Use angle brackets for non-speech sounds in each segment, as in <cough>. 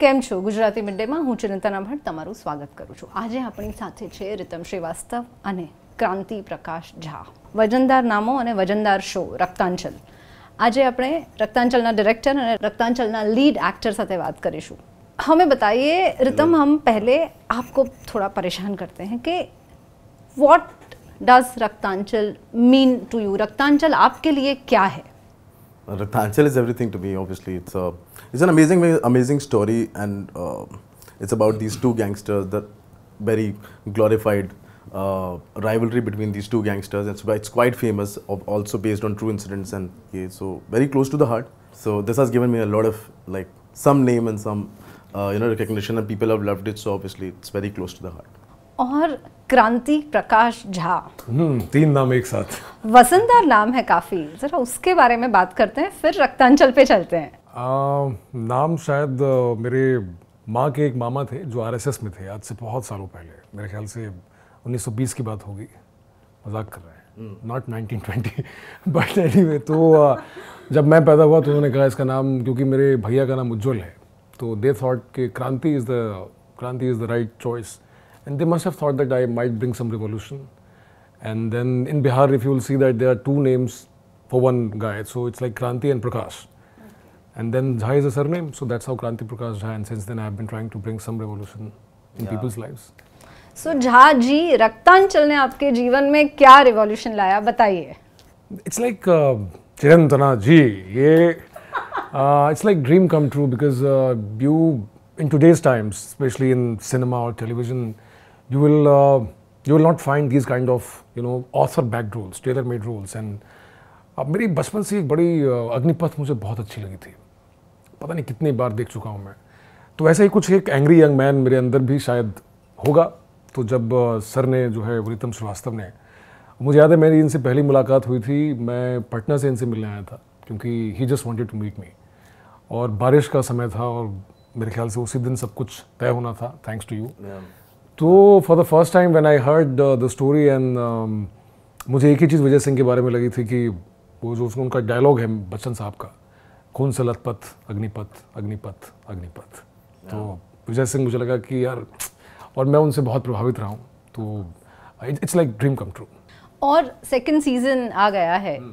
કેમ છો ગુજરાતી મિડેમાં હું ચિંતાના ભટ્ટ તમારું સ્વાગત કરું છું આજે આપણી સાથે છે રીતમ શ્રીવાસ્તવ અને ક્રાંતિ પ્રકાશ ઝા વજનદાર નામો અને વજનદાર શો રક્તાંચલ આજે આપણે રક્તાંચલના ડિરેક્ટર અને રક્તાંચલના લીડ એક્ટર સાથે વાત કરીશું હમે બતાઈએ રીતમ હમ પહેલે આપકો થોડા પરેશાન કરતે હૈ કે what does Raktanchal mean to you Raktanchal આપકે લીએ ક્યા હૈ Ratanchal is everything to me. Obviously, it's a it's an amazing amazing story, and uh, it's about these two gangsters. The very glorified uh, rivalry between these two gangsters. It's it's quite famous, also based on true incidents, and so very close to the heart. So this has given me a lot of like some name and some uh, you know recognition, and people have loved it. So obviously, it's very close to the heart. Or. क्रांति प्रकाश झा हम्म, तीन नाम एक साथ वसंदार नाम है काफी जरा उसके बारे में बात करते हैं फिर रक्तांचल पे चलते हैं आ, नाम शायद मेरे माँ के एक मामा थे जो आरएसएस में थे आज से बहुत सालों पहले मेरे ख्याल से 1920 की बात होगी मजाक कर रहे हैं not nineteen twenty but any तो जब मैं पैदा हुआ तो उन्होंने कहा इसका नाम क्योंकि मेरे भैया का नाम उज्जवल है तो दे थॉट कि Kranti is the Kranti is the right choice And they must have thought that I might bring some revolution. And then in Bihar, if you will see that there are two names for one guy. So it's like Kranti and Prakash. And then Jha is a surname, so that's how Kranti Prakash Jha. And since then, I've been trying to bring some revolution in yeah. people's lives. so, Jha Ji, Raktanchal ने आपके जीवन में क्या revolution लाया बताइए it's like Chirantana ji ये it's like dream come true you in today's times, especially in cinema or television. Television you will uh, you will not find these kind of you know author backed roles tailor made roles and अब uh, मेरी बचपन से एक बड़ी uh, Agnipath मुझे बहुत अच्छी लगी थी पता नहीं कितनी बार देख चुका हूँ मैं तो ऐसा ही कुछ एक एंग्री यंग मैन मेरे अंदर भी शायद होगा तो जब uh, सर ने जो है वरीतम श्रीवास्तव ने मुझे याद है मेरी इनसे पहली मुलाकात हुई थी मैं पटना से इनसे मिलने आया था क्योंकि he just wanted to meet me और बारिश का समय था और मेरे ख्याल से उसी दिन सब कुछ तय होना था थैंक्स टू यू तो for the first time when I heard the story and मुझे एक ही चीज़ विजय सिंह के बारे में लगी थी कि वो जो उसमें उनका डायलॉग है बच्चन साहब का खून से लथपथ अग्निपथ अग्निपथ अग्निपथ तो विजय सिंह मुझे लगा कि यार और मैं उनसे बहुत प्रभावित रहा हूँ तो it's like dream come true और सेकंड सीजन आ गया है hmm.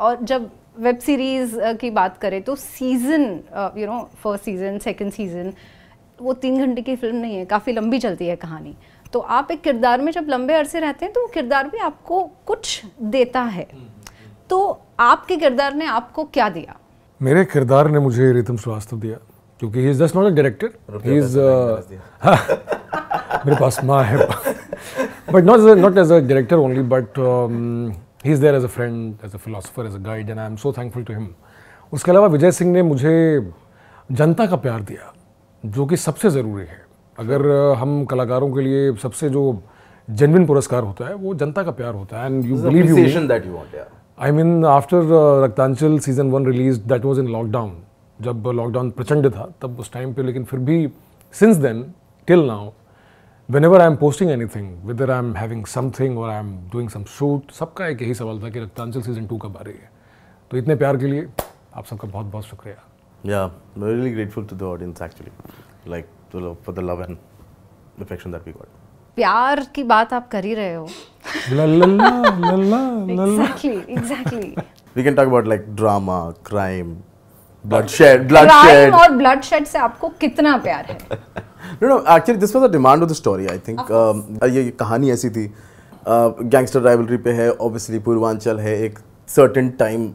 और जब वेब सीरीज़ की बात करें तो season you know first season second season वो तीन घंटे की फिल्म नहीं है काफ़ी लंबी चलती है कहानी तो आप एक किरदार में जब लंबे अरसे रहते हैं तो वो किरदार भी आपको कुछ देता है हम्म, हम्म, हम्म। तो आपके किरदार ने आपको क्या दिया मेरे किरदार ने मुझे रितम श्रीवास्तव दिया क्योंकि he is just not a director he is मेरे पास माँ है but not not as a director only but he is there as a friend as a philosopher as a guide and I am so thankful to him उसके अलावा विजय सिंह ने मुझे जनता का प्यार दिया जो कि सबसे ज़रूरी है अगर हम कलाकारों के लिए सबसे जो जेनविन पुरस्कार होता है वो जनता का प्यार होता है and you believe you that you want I mean after Raktanchal season one release that was in lockdown जब लॉकडाउन प्रचंड था तब उस टाइम पे लेकिन फिर भी since then till now whenever I am posting anything whether I am having something और I am doing some shoot सबका एक यही सवाल था कि रक्तांचल सीजन टू कब आ रही है तो इतने प्यार के लिए आप सबका बहुत बहुत शुक्रिया Yeah, I'm really grateful to the audience actually, like to love, for the love and affection that we got. प्यार की बात आप कर ही रहे हो. la la la la la. Exactly, exactly. We can talk about like drama, crime, bloodshed, bloodshed. Crime और bloodshed से आपको कितना प्यार है? No no, actually this was the demand of the story. I think um, ये कहानी ऐसी थी. गैंगस्टर uh, राइवलरी पे है ऑब्वियसली पूर्वांचल है एक सर्टेन टाइम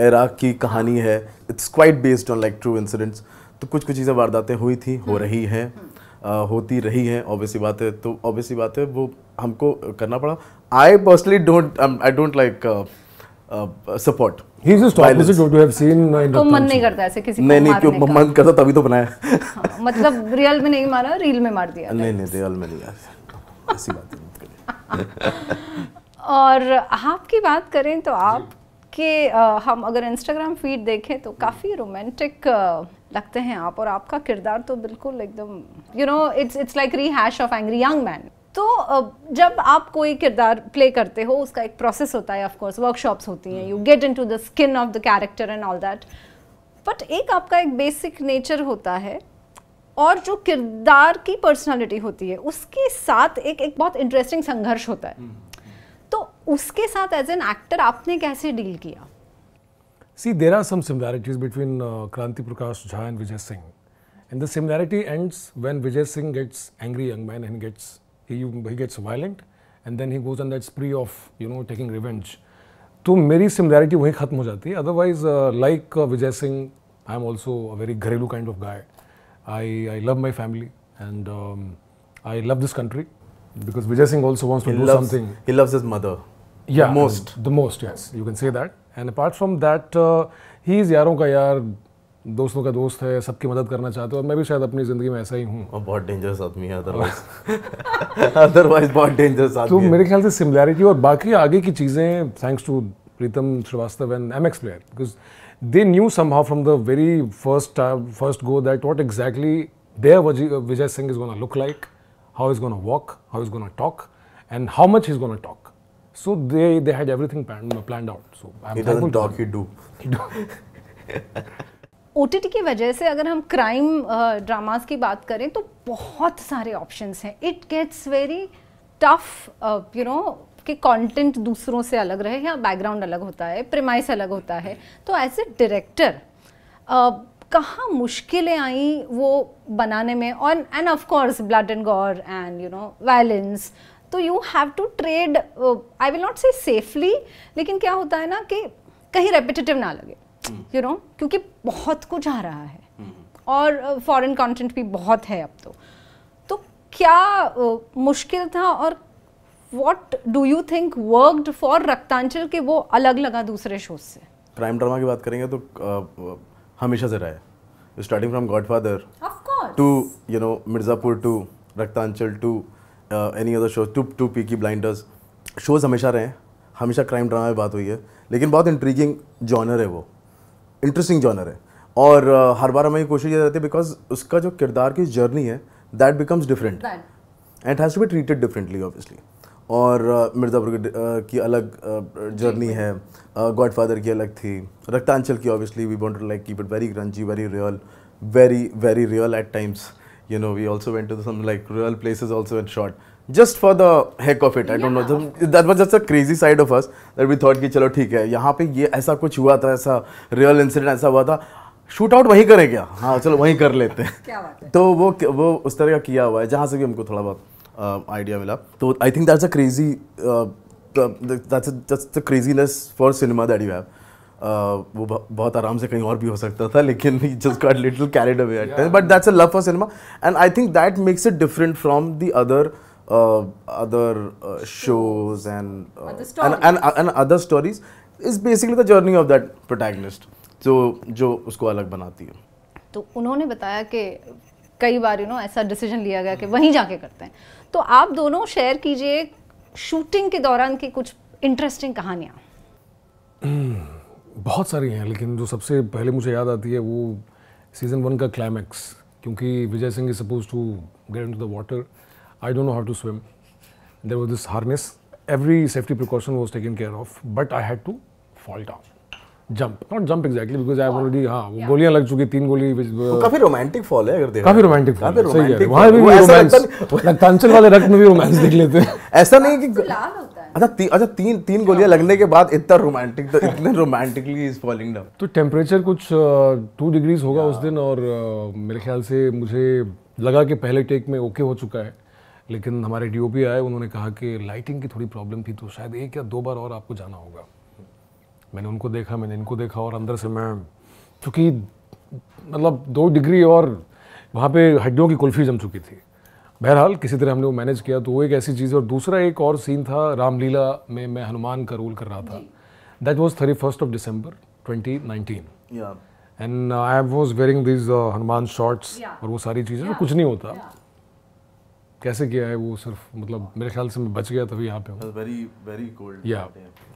एरा की कहानी है it's quite based on like true incidents तो कुछ कुछ चीज़ें वारदातें हुई थी हो रही हैं होती रही हैं ऑब्वियसली बात है तो ऑब्वियसली बात है वो हमको करना पड़ा I personally don't I don't like support he is just is what you have seen in तो मन नहीं करता ऐसे किसी नहीं नहीं क्यों मन करता तभी तो बनाया हाँ, मतलब रियल में नहीं मारा रील में मार दिया नहीं नहीं रियल में नहीं ऐसी बात नहीं और आपकी बात करें तो आप कि हम अगर इंस्टाग्राम फीड देखें तो काफ़ी रोमांटिक लगते हैं आप और आपका किरदार तो बिल्कुल एकदम you know it's it's like rehash of angry young man तो जब आप कोई किरदार प्ले करते हो उसका एक प्रोसेस होता है ऑफकोर्स वर्कशॉप्स होती हैं you get in to the skin of the character and all that but एक आपका एक बेसिक नेचर होता है और जो किरदार की पर्सनालिटी होती है उसके साथ एक एक बहुत इंटरेस्टिंग संघर्ष होता है हम्म। तो उसके साथ एज एन एक्टर आपने कैसे डील किया सी there are similarities between Kranti Prakash Jha and Vijay Singh and the similarity ends when Vijay Singh gets angry young man and gets he gets violent and then he goes on that spree of you know taking revenge तो मेरी similarity वहीं खत्म हो जाती है otherwise like Vijay Singh I am also a very घरेलू kind of guy I I love my family and I love this country because Vijay Singh also wants to he do loves, something. He loves his mother. Yeah, the most. The most, yes. You can say that. And apart from that, uh, he is यारों का यार दोस्तों का दोस्त है सबकी मदद करना चाहते हो और मैं भी शायद अपनी जिंदगी में ऐसा ही हूँ बहुत डेंजरस आदमी है अदरवाइज अदरवाइज बहुत डेंजरस आदमी तो मेरे ख्याल से सिमिलैरिटी और बाकी आगे की चीज़ें thanks to Pritam Shrivastava and M X player because they knew some how from the very first first go that what exactly there Vijay Singh is gonna look like how he's going to walk, how he's going to talk, and how much he's going to talk. So they, they had everything planned, planned out. So I'm he doesn't talk, he do. He do. OTT की वजह से अगर हम crime dramas की बात करें तो बहुत सारे ऑप्शंस हैं it gets very tough you know कि कंटेंट दूसरों से अलग रहे या बैकग्राउंड अलग होता है प्रेमाइस अलग होता है तो एज ए डायरेक्टर कहाँ मुश्किलें आई वो बनाने में और and of course blood and gore and you know violence तो you have to tread I will not say safely लेकिन क्या होता है ना कि कहीं रेपिटेटिव ना लगे यू हम्म। नो क्योंकि बहुत कुछ आ रहा है हम्म। और फॉरेन uh, कंटेंट भी बहुत है अब तो तो क्या uh, मुश्किल था और what do you think worked for Raktanchal के वो अलग लगा दूसरे शोज से क्राइम ड्रामा की बात करेंगे तो uh, हमेशा से रहा है starting from Godfather to you know Mirzapur to Raktanchal to any other shows to to Peaky Blinders shows हमेशा रहे हमेशा क्राइम ड्रामा में बात हुई है लेकिन बहुत इंट्रीगिंग जॉनर है वो इंटरेस्टिंग जॉनर है और uh, हर बार हमें ये कोशिश ये रहती है बिकॉज उसका जो किरदार की जर्नी है that becomes different and has to be treated differently obviously और मिर्ज़ापुर की अलग जर्नी है गॉड फादर की अलग थी रक्तांचल की obviously we want like keep it very crunchy very real very very real at times you know we also went to some like real place also also shot just for the the of it I don't know that was just a crazy side of us that we thought कि चलो ठीक है यहाँ पे ये ऐसा कुछ हुआ था ऐसा रियल इंसिडेंट ऐसा हुआ था शूट आउट वहीं करें क्या हाँ चलो वहीं कर लेते हैं तो वो वो उस तरह का किया हुआ है जहाँ से भी हमको थोड़ा बहुत आइडिया मिला तो I think that's a crazy that's that's the craziness for cinema that you have वो बहुत आराम से कहीं और भी हो सकता था लेकिन just got little carried away at but that's a love for cinema and I think that makes it different from the other other shows and and other stories is basically the journey of that protagonist जो जो उसको अलग बनाती है तो उन्होंने बताया कि कई बार यू नो ऐसा डिसीजन लिया गया कि हम्म। वहीं जाके करते हैं तो आप दोनों शेयर कीजिए शूटिंग के दौरान की कुछ इंटरेस्टिंग कहानियाँ हम्म, बहुत सारी हैं लेकिन जो सबसे पहले मुझे याद आती है वो सीज़न वन का क्लाइमैक्स क्योंकि Vijay Singh is suppose to get in to the water I don't know how to swim there was this harness every safety precaution was taken care of but I had to fault out jump not jump exactly because I already हाँ वो गोलियां लग चुकी तीन गोली तो काफी romantic fall है अगर देखो काफी रोमांटिक फॉल है सही है वहां भी रोमांस लतांचल मतलब वाले रक्त में भी रोमांस देख लेते हैं <laughs> ऐसा नहीं कि अच्छा ती, अच्छा तीन तीन गोलियां लगने के बाद इतना रोमांटिक तो इतने रोमांटिकली इज फॉलिंग डाउन तो टेम्परेचर कुछ टू डिग्रीज होगा उस दिन और मेरे ख्याल से मुझे लगा कि पहले टेक में ओके हो चुका है लेकिन हमारे डीओपी आए उन्होंने कहा कि लाइटिंग की थोड़ी प्रॉब्लम थी तो शायद एक या दो बार और आपको जाना होगा मैंने उनको देखा मैंने इनको देखा और अंदर से मैं चूँकि मतलब दो डिग्री और वहाँ पे हड्डियों की कुल्फी जम चुकी थी बहरहाल किसी तरह हमने वो मैनेज किया तो वो एक ऐसी चीज़ और दूसरा एक और सीन था रामलीला में मैं हनुमान का रोल कर रहा था that was thirty first of December twenty nineteen and I was wearing these Hanuman shorts और वो सारी चीज़ें yeah. तो कुछ नहीं होता yeah. कैसे किया है वो सिर्फ मतलब मेरे ख्याल से मैं बच गया तभी यहाँ पे वेरी वेरी कोल्ड या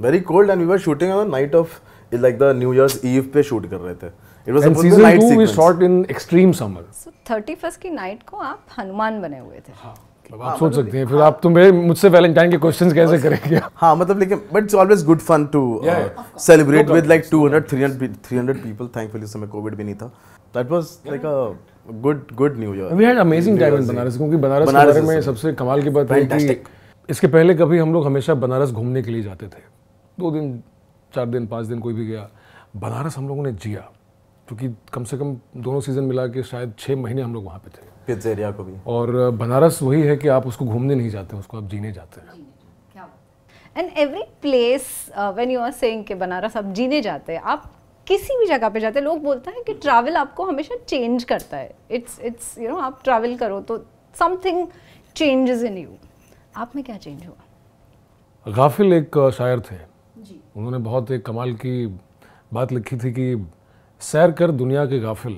very cold and we were shooting on night of like the new year's eve पे शूट कर रहे थे it was season 2 we shot in extreme summer so 31st की नाइट को आप हनुमान बने हुए थे हां अब आप हाँ, सोच सकते मतलब हैं फिर हाँ। आप तुम तो मेरे मुझसे वैलेंटाइन के क्वेश्चंस कैसे करेंगे हां मतलब लेकिन but it's always good fun to celebrate with like 200 300 300 people thankfully समय कोविड भी नहीं था that was like a good good new year we had amazing time in Banaras क्योंकि बनारस के बारे में सबसे कमाल की बात है कि इसके पहले कभी हम लोग हमेशा बनारस घूमने के लिए जाते थे दो दिन चार दिन पाँच दिन कोई भी गया बनारस हम लोगों ने जिया क्योंकि कम से कम दोनों सीज़न मिला के शायद छः महीने हम लोग वहाँ पे थे किड्स एरिया को भी और बनारस वही है कि आप उसको घूमने नहीं जाते उसको आप जीने जाते हैं and every place when you are saying कि बनारस आप जीने जाते हैं आप किसी भी जगह पे जाते हैं लोग बोलते हैं कि ट्रैवल आपको हमेशा चेंज करता है इट्स इट्स यू नो आप ट्रैवल करो तो समथिंग चेंजेस इन यू आप में क्या चेंज हुआ गाफिल एक uh, शायर थे जी उन्होंने बहुत एक कमाल की बात लिखी थी कि सैर कर दुनिया के गाफिल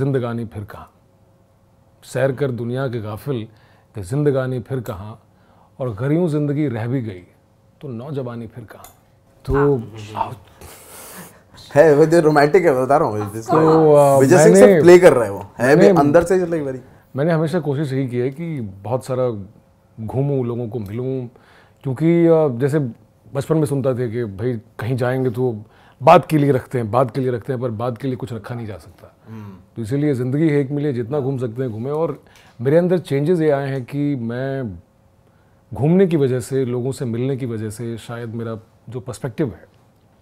जिंदगानी फिर कहाँ सैर कर दुनिया के गाफिल कि जिंदगानी फिर कहाँ और घरियों ज़िंदगी रह भी गई तो नौजवानी फिर कहाँ तो हाँ। है वो जो रोमांटिक है बता रहा हूँ तो विजय सिंह से प्ले कर रहा है वो है भी अंदर से लाइक वेरी मैंने हमेशा कोशिश यही की है कि बहुत सारा घूमूं लोगों को मिलूं क्योंकि जैसे बचपन में सुनता थे कि भाई कहीं जाएंगे तो बात के लिए रखते हैं बात के लिए रखते हैं पर बात के लिए कुछ रखा नहीं जा सकता तो इसीलिए ज़िंदगी है एक मिले जितना घूम सकते हैं घूमें और मेरे अंदर चेंजेस ये आए हैं कि मैं घूमने की वजह से लोगों से मिलने की वजह से शायद मेरा जो पर्सपेक्टिव है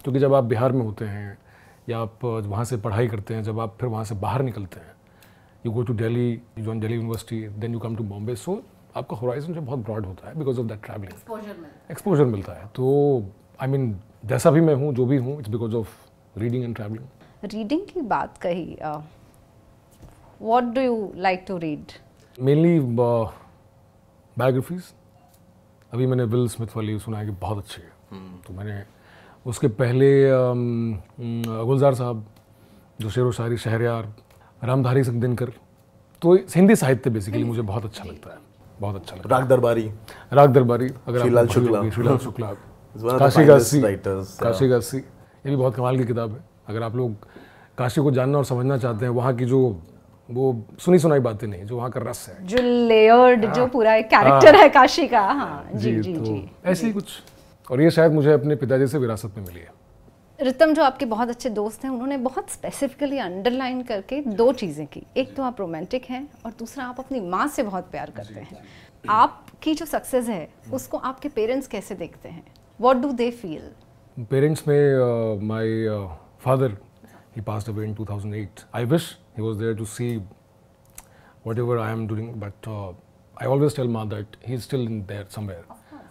क्योंकि जब आप बिहार में होते हैं या आप वहाँ से पढ़ाई करते हैं जब आप फिर वहाँ से बाहर निकलते हैं you go to Delhi you join Delhi university then you come to Bombay so आपका होराइजन जो बहुत ब्रॉड होता है because of that travelling exposure मिलता है तो आई I मीन mean, जैसा भी मैं हूँ जो भी हूँ it's because of reading and travelling reading की बात कही what do you like to read mainly biographies अभी मैंने विल स्मिथ वाली सुना है कि बहुत अच्छी है hmm. तो मैंने उसके पहले um, mm, गुलजार साहब जो शेर व शायरी यार रामधारी सिंह दिनकर तो हिंदी साहित्य बेसिकली मुझे बहुत अच्छा लगता है बहुत अच्छा लगता राग दरबारी राग दरबारी अगर श्रीलाल शुक्ला श्रीलाल शुक्ला काशी काशी काशी काशी ये भी बहुत कमाल की किताब है अगर आप लोग काशी को जानना और समझना चाहते हैं वहाँ की जो वो सुनी सुनाई बातें नहीं जो वहाँ का रस है जो लेयर्ड जो हाँ। पूरा एक कैरेक्टर हाँ। है काशी का हाँ, हाँ जी जी जी, तो जी ऐसे ही कुछ और ये शायद मुझे अपने पिताजी से विरासत में मिली है रितम जो आपके बहुत अच्छे दोस्त हैं उन्होंने बहुत स्पेसिफिकली अंडरलाइन करके दो चीज़ें की एक तो आप रोमांटिक हैं और दूसरा आप अपनी माँ से बहुत प्यार करते हैं आपकी जो सक्सेस है उसको आपके पेरेंट्स कैसे देखते हैं what do they feel parents में my uh, father, he passed away in 2008. I wish he was there to see whatever I am doing, but uh, I always tell Ma that he is still in there somewhere.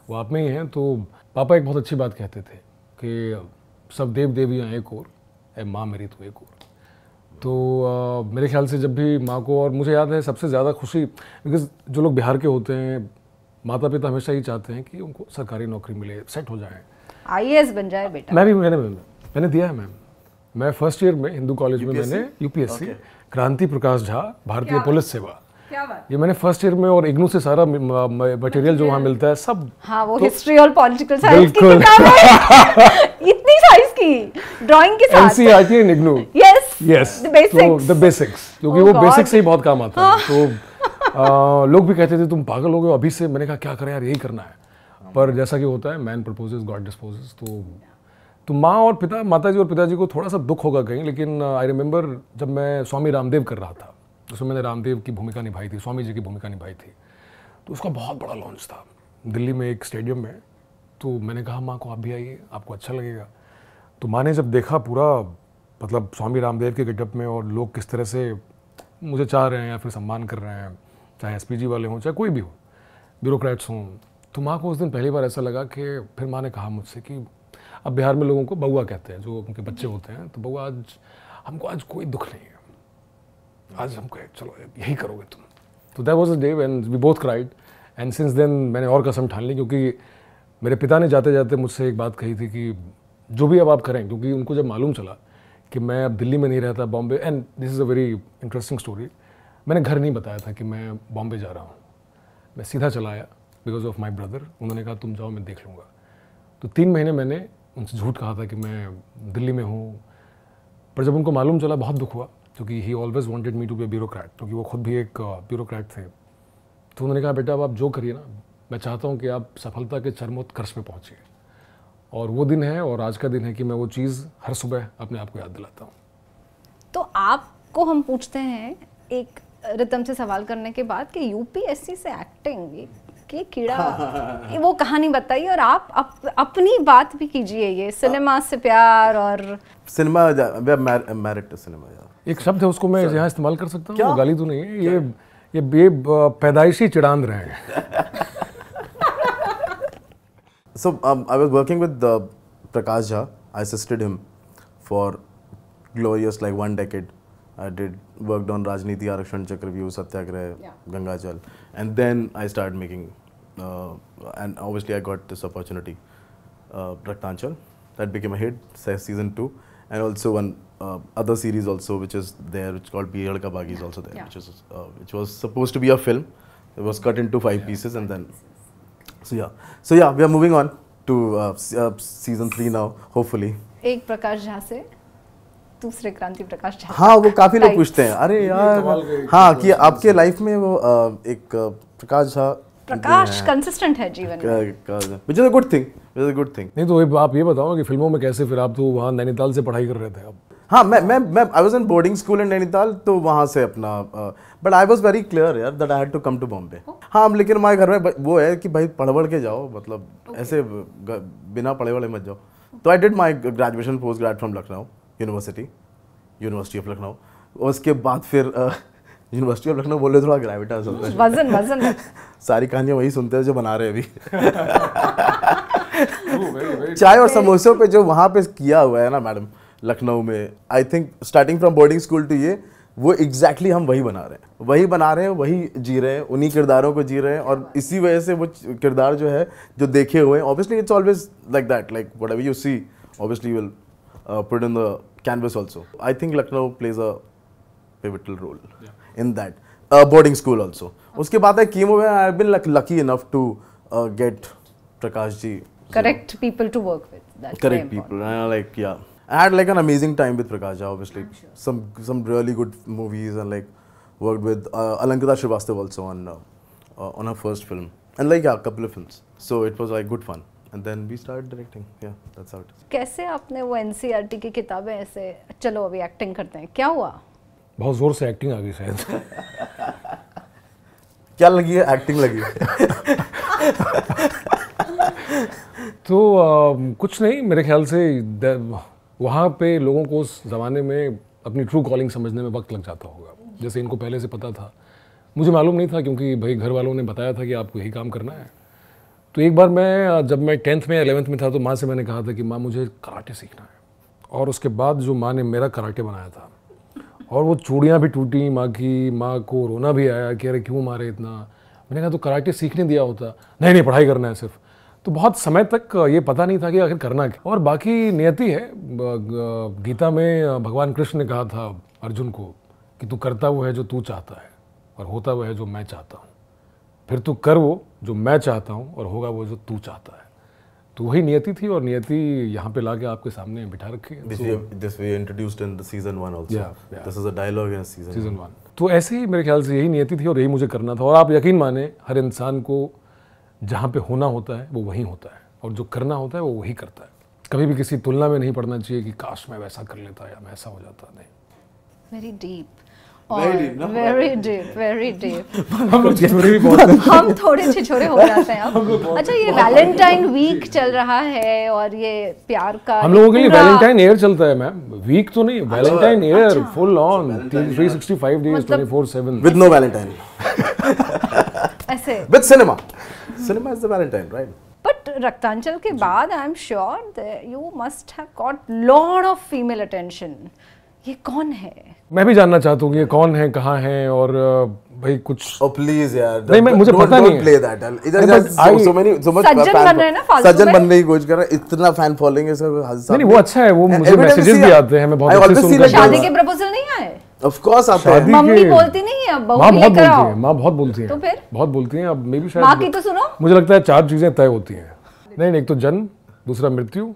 वो आप में ही हैं तो पापा एक बहुत अच्छी बात कहते थे कि सब देव देवियाँ एक और है माँ मेरी तो एक और तो आ, मेरे ख्याल से जब भी माँ को और मुझे याद है सबसे ज़्यादा खुशी बिकॉज जो लोग बिहार के होते हैं माता पिता हमेशा ही चाहते हैं कि उनको सरकारी नौकरी मिले सेट हो जाए आई बन जाए बेटा मैं भी मैंने मैंने दिया है मैम मैं फर्स्ट ईयर में हिंदू कॉलेज में मैंने यूपीएससी क्रांति प्रकाश झा भारतीय पुलिस सेवा ये मैंने फर्स्ट ईयर में और इग्नू से सारा मटेरियल जो वहाँ मिलता है सब हाँ वो हिस्ट्री तो और पॉलिटिकल साइंस की किताब <laughs> इतनी साइज की ड्राइंग के साथ NCERT and IGNOU yes yes the basics क्योंकि oh वो बेसिक्स से ही बहुत काम आता है <laughs> तो लोग भी कहते थे तुम पागल हो गए अभी से मैंने कहा क्या करें यार यही करना है पर जैसा कि होता है मैन प्रपोजेस गॉड डिस्पोजेस तो तो माँ और पिता माता जी और पिताजी को थोड़ा सा दुख होगा कहीं लेकिन आई uh, रिमेंबर जब मैं स्वामी रामदेव कर रहा था उसमें मैंने रामदेव की भूमिका निभाई थी स्वामी जी की भूमिका निभाई थी तो उसका बहुत बड़ा लॉन्च था दिल्ली में एक स्टेडियम में तो मैंने कहा माँ को आप भी आइए आपको अच्छा लगेगा तो माँ ने जब देखा पूरा मतलब स्वामी रामदेव के गेटअप में और लोग किस तरह से मुझे चाह रहे हैं या फिर सम्मान कर रहे हैं चाहे एस वाले हों चाहे कोई भी हो ब्यूरोक्रेट्स हों तो माँ को उस दिन पहली बार ऐसा लगा कि फिर माँ ने कहा मुझसे कि अब बिहार में लोगों को बउआ कहते हैं जो उनके बच्चे होते हैं तो बउआ आज हमको आज कोई दुख नहीं है आज हम कहे चलो यही करोगे तुम तो that was a day and we both cried and since then मैंने और कसम ठान ली क्योंकि मेरे पिता ने जाते जाते मुझसे एक बात कही थी कि जो भी अब आप करें क्योंकि उनको जब मालूम चला कि मैं अब दिल्ली में नहीं रहता Bombay and this is a very interesting story मैंने घर नहीं बताया था कि मैं बॉम्बे जा रहा हूँ मैं सीधा चला आया बिकॉज ऑफ माई ब्रदर उन्होंने कहा तुम जाओ मैं देख लूँगा तो तीन महीने मैंने उनसे झूठ कहा था कि मैं दिल्ली में हूँ पर जब उनको मालूम चला बहुत दुख हुआ क्योंकि he always wanted me to be bureaucrat क्योंकि वो खुद भी एक ब्यूरोक्रैट uh, थे तो उन्होंने कहा बेटा अब आप जो करिए ना मैं चाहता हूँ कि आप सफलता के चरमोत्कर्ष में पहुँचिए और वो दिन है और आज का दिन है कि मैं वो चीज़ हर सुबह अपने आप को याद दिलाता हूँ तो आपको हम पूछते हैं एक रितम से सवाल करने के बाद कि यूपीएससी से एक्टिंग कि कीड़ा हाँ, हाँ, हाँ, वो कहानी बताइए और आप अप, अपनी बात भी कीजिए ये सिनेमा से प्यार और सिनेमा मैरिड टू सिनेमा एक शब्द है उसको मैं यहाँ इस्तेमाल कर सकता हूँ गाली तो नहीं है ये ये ये पैदाइशी चिड़ान रहे हैं so I was working with Prakash Jha I assisted him for glorious like one decade I did work on Rajneeti Aarakshan Chakravyuh Satyagraha Gangaajal and then I start making uh, and obviously I got this opportunity. Uh, Raktanchal, that became a hit, season two, and also one uh, other series also which is there, which called Biyal Ka Bagi is also there, yeah. which is uh, which was supposed to be a film. It was cut into five yeah. pieces and then, so yeah, so yeah, we are moving on to uh, uh, season three now, hopefully. एक प्रकाश झा से दूसरे क्रांति प्रकाश झा हाँ वो काफी लोग पूछते हैं अरे यार हाँ कि आपके लाइफ में वो एक प्रकाश झा प्रकाश कंसिस्टेंट है जीवन में which is a good thing which is a good thing नहीं तो आप ये बताओ कि फिल्मों में कैसे फिर आप तो वहां नैनीताल से पढ़ाई कर रहे थे आप हाँ मैं मैं मैं I was in boarding school in Nainital तो वहाँ से अपना but I was very clear यार that I had to come to Bombay हाँ लेकिन हमारे घर में वो है कि भाई पढ़ पढ़ के जाओ मतलब okay. ऐसे बिना पढ़े वाले मत जाओ तो I did my graduation post grad from Lucknow university university of Lucknow उसके बाद फिर uh, यूनिवर्सिटी ऑफ लखनऊ बोल रहे थोड़ा ग्रेविटा सुनते हैं वजन वजन <laughs> सारी कहानियाँ वही सुनते हैं जो बना रहे हैं अभी <laughs> चाय और समोसों पे जो वहाँ पे किया हुआ है ना मैडम लखनऊ में I think starting from boarding school to ये वो एग्जैक्टली exactly हम वही बना रहे हैं वही बना रहे हैं वही जी रहे हैं उन्हीं किरदारों को जी रहे हैं और इसी वजह से वो किरदार जो है जो देखे हुए हैं obviously it's always like that like whatever you see obviously will put in the canvas also I think Lucknow plays a pivotal role Yeah. In that boarding school also उसके बाद है कीमो में I been lucky enough to get Prakash ji correct people to work with that's correct people and like yeah I had like an amazing time with Prakash obviously sure. some some really good movies and like worked with uh, Alankita Srivastav also on uh, uh, on her first film and like yeah, a couple of films so it was like good fun and then we started directing yeah that's how it is कैसे आपने वो NCERT की किताबें ऐसे चलो अभी acting करते हैं क्या हुआ बहुत ज़ोर से एक्टिंग आ गई शायद क्या लगी है एक्टिंग लगी है तो आ, कुछ नहीं मेरे ख्याल से वहाँ पे लोगों को उस ज़माने में अपनी ट्रू कॉलिंग समझने में वक्त लग जाता होगा जैसे इनको पहले से पता था मुझे मालूम नहीं था क्योंकि भाई घर वालों ने बताया था कि आपको यही काम करना है तो एक बार मैं जब मैं टेंथ में एलेवेंथ में था तो माँ से मैंने कहा था कि माँ मुझे कराटे सीखना है और उसके बाद जो माँ ने मेरा कराटे बनाया था और वो चूड़ियाँ भी टूटी माँ की माँ को रोना भी आया कि अरे क्यों मारे इतना मैंने कहा तो कराटे सीखने दिया होता नहीं नहीं पढ़ाई करना है सिर्फ तो बहुत समय तक ये पता नहीं था कि आखिर करना क्या और बाकी नियति है गीता में भगवान कृष्ण ने कहा था अर्जुन को कि तू करता वो है जो तू चाहता है और होता वो है जो मैं चाहता हूँ फिर तू कर वो जो मैं चाहता हूँ और होगा वो जो तू चाहता है तो वही नियति थी और नियति यहाँ पे लाके आपके सामने बिठा रखी है this this we introduced in the season 1 also this is a dialogue in season season 1 तो ऐसे ही मेरे ख्याल से यही नियति थी और यही मुझे करना था और आप यकीन माने हर इंसान को जहाँ पे होना होता है वो वहीं होता है और जो करना होता है वो वही करता है कभी भी किसी तुलना में नहीं पड़ना चाहिए कि काश मैं वैसा कर लेता या मैं ऐसा हो जाता नहीं वेरी डीप <laughs> हम लोग छिछोरे भी हो जाते हैं <laughs> अच्छा ये वीक चल रहा है और ये प्यार का हम लोगों के लिए वैलेंटाइन एयर चलता है मैम वीक तो नहीं विद नो वैलेंटाइन ऐसे with cinema cinema is the valentine right but Raktanchal के बाद I am sure you must have got lot of female attention ये कौन है मैं भी जानना चाहता हूँ ये कौन है कहाँ है और भाई कुछ प्लीज oh, यार नहीं मैं मुझे पता नहीं that, इधर सज्जन बन रहे ना सज्जन कोशिश कर रहा है इतना फैन फॉलोइंग है नहीं वो अच्छा है वो मुझे मैसेजेस भी आते हैं मैं बहुत अच्छे सुनता हूं शादी के प्रपोजल नहीं आए ऑफ कोर्स मम्मी बोलती नहीं है बहू बहुत बोलती है बहुत बोलती है तो फिर बहुत बोलती है अब मे भी शायद की तो सुनो मुझे लगता है चार चीजें तय होती हैं नहीं नहीं एक तो जन्म दूसरा मृत्यु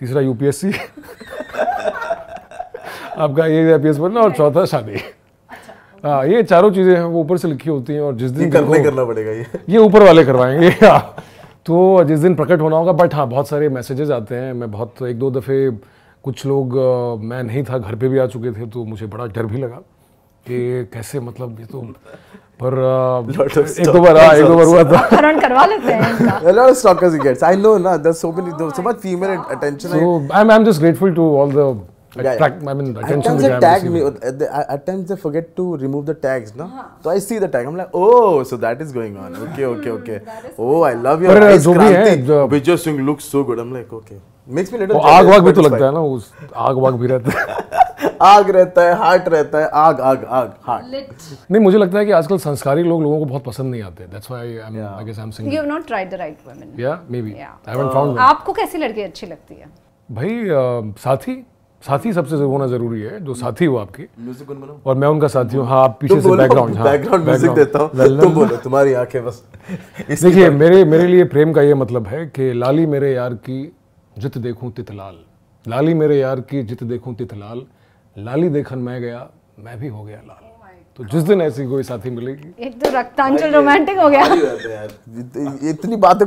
तीसरा यूपीएससी आपका ये आई बनना और चौथा शादी अच्छा, हाँ ये चारों चीज़ें हैं वो ऊपर से लिखी होती हैं और जिस दिन करना ही करना पड़ेगा ये ये ऊपर वाले करवाएंगे <laughs> हाँ। तो जिस दिन प्रकट होना होगा बट हाँ बहुत सारे मैसेजेस आते हैं मैं बहुत एक दो दफ़े कुछ लोग मैं नहीं था घर पे भी आ चुके थे तो मुझे बड़ा डर भी लगा कि कैसे मतलब ये तो पर एक दो बार हाँ, एक दो बार हुआ था खनन करवा लेते हैं lot of stalkers gets I know ना there so many so much female attention I am I am just grateful to all the मुझे लगता है आजकल संस्कारी लोग लोगों को बहुत पसंद नहीं आते uh, आपको कैसी लड़की अच्छी लगती है भाई uh, साथी साथी सबसे होना जरूरी है जो साथी हो आपके म्यूजिक और मैं उनका साथी हूँ हाँ आप पीछे तो से बैकग्राउंड बैकग्राउंड म्यूजिक देता हूँ तुम तो बोलो तुम्हारी आंखें बस <laughs> देखिए मेरे मेरे लिए प्रेम का ये मतलब है कि लाली मेरे यार की जित देखूं तितलाल लाली मेरे यार की जित देखूं तितलाल लाली देखन मैं गया मैं भी हो गया लाल तो जिस दिन ऐसी कोई साथी मिलेगी एक तो रक्तांचल रोमांटिक हो गया यार इतनी बातें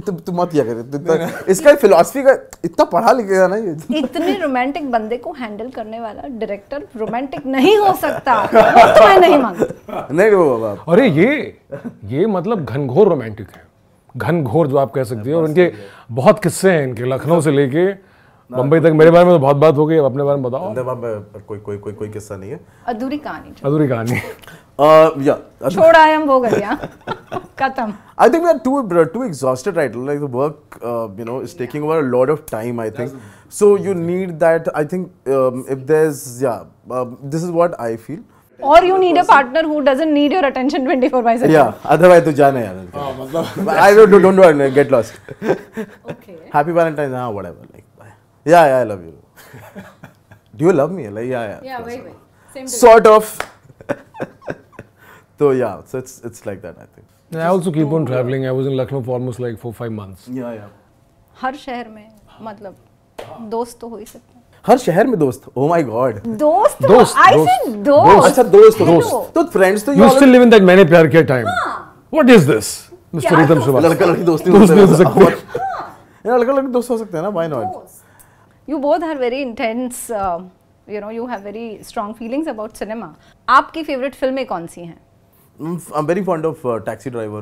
तुम मत किया कर इसका फिलोसफी का इतना पढ़ा लिखेगा ना ये इतने रोमांटिक बंदे को हैंडल करने वाला डायरेक्टर रोमांटिक नहीं हो सकता तो मैं नहीं मानता नहीं वो बाबा अरे ये ये मतलब घनघोर रोमांटिक है घनघोर जो आप कह सकते हो और इनके बहुत किस्से हैं इनके लखनऊ से लेके मुंबई तक मेरे बारे में तो बहुत बात हो गई अब अपने बारे में बताओ अहमदाबाद में कोई कोई कोई कोई किस्सा नहीं है अधूरी कहानी अधूरी कहानी या छोड़ आए हम हो गया खत्म I think we are too uh, too exhausted right now. Like the work, uh, you know, is taking over a lot of time. I think so. You need that. I think um, if there's yeah, um, this is what I feel. Or you need a partner who doesn't need your attention 24 by 7. Yeah, otherwise to jana yaar. I don't don't, don't, don't get lost. okay. Happy Valentine's, ah, whatever. Yeah, yeah, I love you. Do you love me? Like, yeah, yeah. Yeah, wait, wait. Same sort of. so yeah, so it's it's like that, I think. yeah, I also keep on traveling. I was in Lucknow for almost like four five months. Yeah, yeah. हर शहर में मतलब दोस्त तो हो ही सकते हैं हर शहर में दोस्त ओ माय गॉड दोस्त दोस्त आई दोस्त अच्छा दोस्त दोस्त तो फ्रेंड्स तो you still live in that Maine Pyar Kiya time what is this mister rhythm Subhash लड़का लड़की दोस्ती हो सकती है लड़का लड़की दोस्त हो सकते हैं ना why not you both are very intense uh, you know you have very strong feelings about cinema आपकी favorite फिल्में कौन सी हैं I'm very fond of uh, Taxi Driver.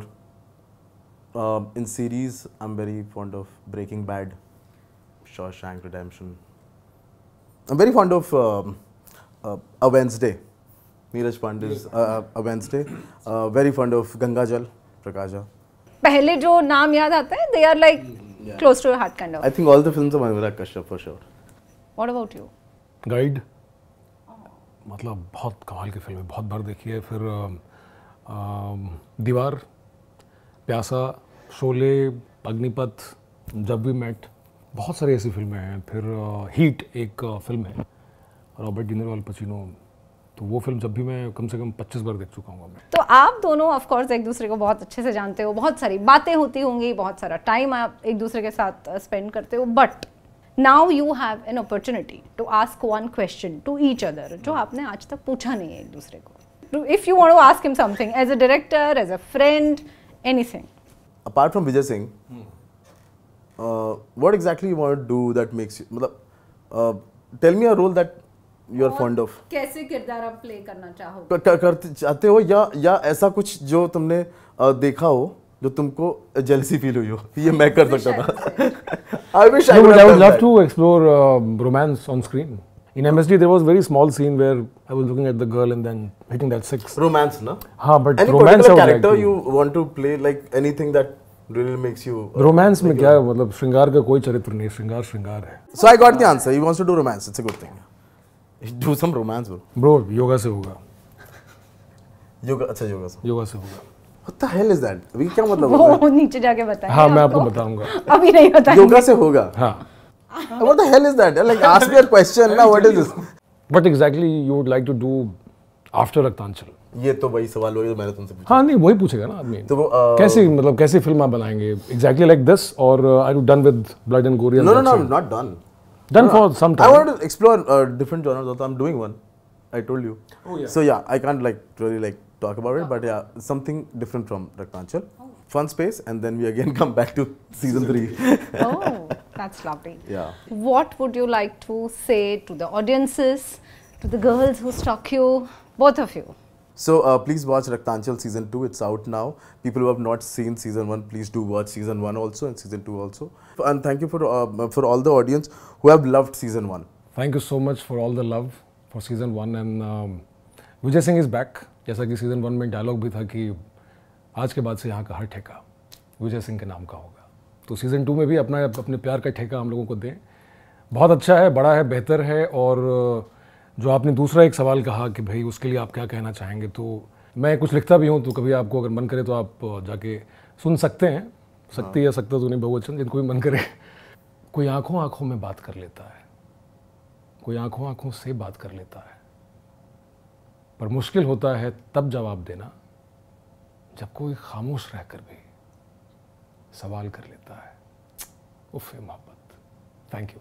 Uh, in series, I'm very fond of Breaking Bad, Shawshank Redemption. I'm very fond of uh, uh, A Wednesday, Neeraj Pandey's uh, A Wednesday. Uh, very fond of Ganga Jal, Prakaja. पहले जो नाम याद आते हैं, they are like yeah. close to your heart, kind of. I think all the films of Anurag Kashyap for sure. What about you? Guide. मतलब बहुत कमाल की फिल्म है बहुत बार देखी है फिर दीवार प्यासा शोले अग्निपथ जब वी मेट बहुत सारी ऐसी फिल्में हैं फिर हीट एक फिल्म है रॉबर्ट डिनर वाल पचिनो तो वो फिल्म जब भी मैं कम से कम 25 बार देख चुका हूँ तो आप दोनों ऑफ कोर्स एक दूसरे को बहुत अच्छे से जानते हो बहुत सारी बातें होती होंगी बहुत सारा टाइम आप एक दूसरे के साथ स्पेंड uh, करते हो but now you have an opportunity to ask one question to each other जो आपने आज तक पूछा नहीं है एक दूसरे को if you want to ask him something as a director as a friend anything apart from Vijay Singh what exactly you want to do that makes मतलब tell me a role that you are fond of कैसे किरदार आप play करना चाहोगे कर, कर, चाहते हो या या ऐसा कुछ जो तुमने आ, देखा हो जो तुमको जेलसी फील हुई हो <laughs> ये मैं कर सकता था I wish I would love to explore romance on screen in M S D very small scene where I was looking at the girl in then hitting that six romance ना हाँ but romance character you want to play like anything that really makes you romance में क्या मतलब श्रृंगार का कोई चरित्र नहीं श्रृंगार श्रृंगार है so I got the answer you want to do romance it's a good thing do some romance bro bro yoga से होगा योगा अच्छा योगा से योगा से होगा what the hell is that अभी क्या मतलब वो नीचे जाके बताएं हां मैं आपको बताऊंगा अभी नहीं बताएंगे योगा से होगा हां what the hell is that like ask your question ना what is this what exactly you would like to do after Raktanchal? ये तो वही सवाल होगा मैंने तुमसे पूछा हाँ नहीं वही पूछेगा ना आदमी तो वो, आ, कैसी मतलब कैसी फिल्म आप बनाएंगे एग्जैक्टली लाइक दिस और I do done with blood and gory no no no not done Done no, for some time. I wanted to explore uh, different genres also. I'm doing one. I told you. Oh, yeah. So yeah, I can't like really like talk about it, but yeah, something different from Raktanchal. Oh. Fun space, and then we again <laughs> come back to season three. <laughs> oh, that's lovely. Yeah. What would you like to say to the audiences, to the girls who stalk you, both of you? So uh, please watch Raktanchal season 2. It's out now. People who have not seen season 1, please do watch season 1 also and season 2 also. And thank you for, uh, for all the audience who have loved season 1. Thank you so much for all the love for season 1 and um, Vijay Singh is back. जैसा कि season one में dialogue भी था कि आज के बाद से यहाँ का हर ठेका विजय सिंह के नाम का होगा तो सीज़न टू में भी अपना अपने प्यार का ठेका हम लोगों को दें बहुत अच्छा है बड़ा है बेहतर है और जो आपने दूसरा एक सवाल कहा कि भाई उसके लिए आप क्या कहना चाहेंगे तो मैं कुछ लिखता भी हूँ तो कभी आपको अगर मन करे तो आप जाके सुन सकते हैं सकती या हाँ। सकता तो बहुवचन जिनको भी मन करे कोई आंखों आंखों में बात कर लेता है कोई आंखों आंखों से बात कर लेता है पर मुश्किल होता है तब जवाब देना जब कोई खामोश रहकर भी सवाल कर लेता है उफ़ मोहब्बत थैंक यू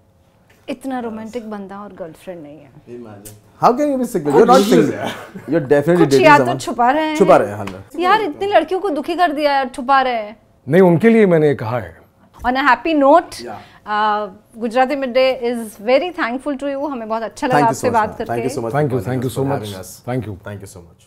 इतना रोमांटिक बंदा और गर्लफ्रेंड नहीं है How can you be single? You're not single. You're definitely कुछ dating या तो someone. छुपा रहे हैं छुपा रहे हैं हाँ, हाँ। यार इतनी लड़कियों को दुखी कर दिया यार छुपा रहे हैं नहीं उनके लिए मैंने ये कहा है on a happy note Gujarati mid day is very thankful to you हमें बहुत अच्छा लगा आपसे बात करके thank you so much thank you thank you so much thank you thank you so much